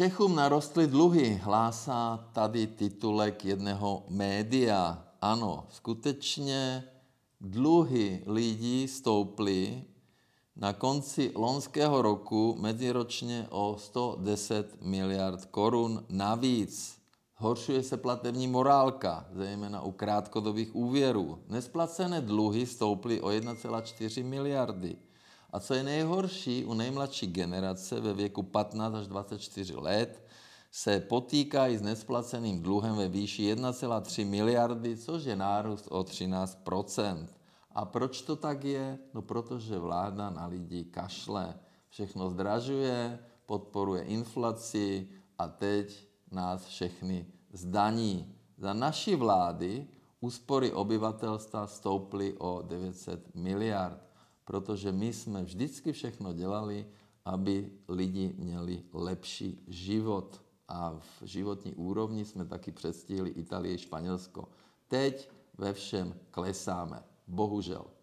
Čechům narostly dluhy, hlásá tady titulek jednoho média. Ano, skutečně dluhy lidí stouply na konci lonského roku meziročně o 110 miliard korun navíc. Horšuje se platební morálka, zejména u krátkodobých úvěrů. Nesplacené dluhy stouply o 1,4 miliardy. A co je nejhorší, u nejmladší generace ve věku 15 až 24 let se potýká i s nesplaceným dluhem ve výši 1,3 miliardy, což je nárůst o 13 A proč to tak je? No protože vláda na lidi kašle. Všechno zdražuje, podporuje inflaci a teď nás všechny zdaní. Za naší vlády úspory obyvatelstva stouply o 900 miliard protože my jsme vždycky všechno dělali, aby lidi měli lepší život. A v životní úrovni jsme taky předstihli Itálii, Španělsko. Teď ve všem klesáme. Bohužel.